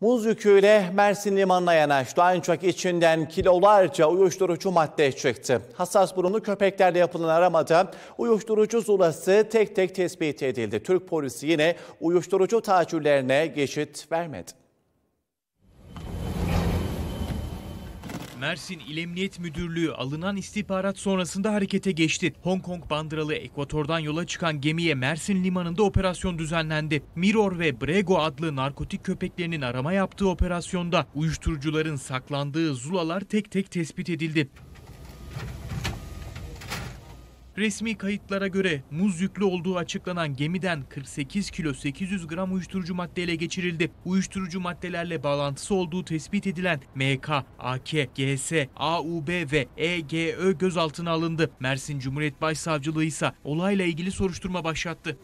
Muz yüküyle Mersin limanına yanaştı. Ancak içinden kilolarca uyuşturucu madde çıktı. Hassas burunlu köpeklerle yapılan aramada uyuşturucu zulası tek tek tespit edildi. Türk polisi yine uyuşturucu tacirlerine geçit vermedi. Mersin İl Emniyet Müdürlüğü alınan istihbarat sonrasında harekete geçti. Hong Kong bandıralı Ekvator'dan yola çıkan gemiye Mersin limanında operasyon düzenlendi. Mirror ve Brego adlı narkotik köpeklerinin arama yaptığı operasyonda uyuşturucuların saklandığı zulalar tek tek tespit edildi. Resmi kayıtlara göre muz yüklü olduğu açıklanan gemiden 48 kilo 800 gram uyuşturucu madde ele geçirildi. Uyuşturucu maddelerle bağlantısı olduğu tespit edilen MK, AK, GS, AUB ve EGÖ gözaltına alındı. Mersin Cumhuriyet Başsavcılığı ise olayla ilgili soruşturma başlattı.